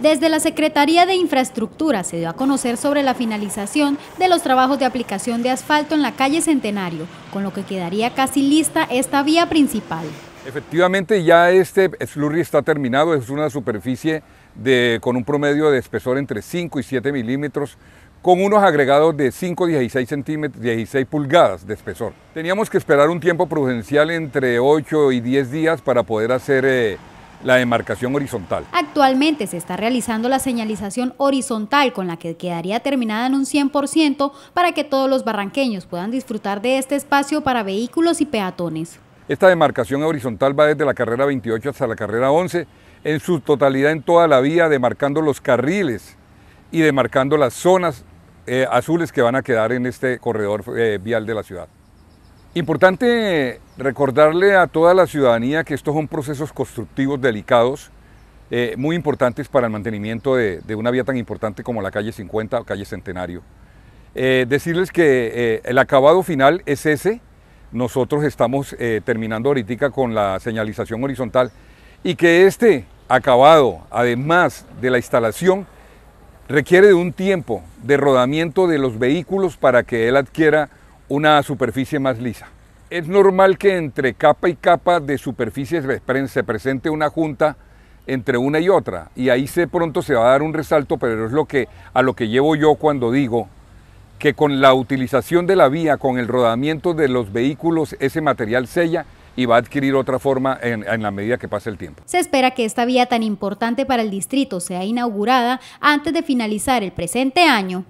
Desde la Secretaría de Infraestructura se dio a conocer sobre la finalización de los trabajos de aplicación de asfalto en la calle Centenario, con lo que quedaría casi lista esta vía principal. Efectivamente, ya este slurry está terminado, es una superficie con un promedio de espesor entre 5 y 7 milímetros, con unos agregados de 5 16 centímetros, 16 pulgadas de espesor. Teníamos que esperar un tiempo prudencial entre 8 y 10 días para poder hacer eh, la demarcación horizontal. Actualmente se está realizando la señalización horizontal con la que quedaría terminada en un 100% para que todos los barranqueños puedan disfrutar de este espacio para vehículos y peatones. Esta demarcación horizontal va desde la carrera 28 hasta la carrera 11 en su totalidad en toda la vía, demarcando los carriles y demarcando las zonas eh, azules que van a quedar en este corredor eh, vial de la ciudad. Importante recordarle a toda la ciudadanía que estos son procesos constructivos delicados, eh, muy importantes para el mantenimiento de, una vía tan importante como la calle 50 o calle Centenario. Eh, decirles que eh, el acabado final es ese, nosotros estamos terminando ahorita con la señalización horizontal y que este acabado, además de la instalación, requiere de un tiempo de rodamiento de los vehículos para que él adquiera una superficie más lisa. Es normal que entre capa y capa de superficies se presente una junta entre una y otra y ahí se pronto se va a dar un resalto, pero es lo que a lo que llevo yo cuando digo que con la utilización de la vía, con el rodamiento de los vehículos, ese material sella y va a adquirir otra forma en, en, la medida que pase el tiempo. Se espera que esta vía tan importante para el distrito sea inaugurada antes de finalizar el presente año.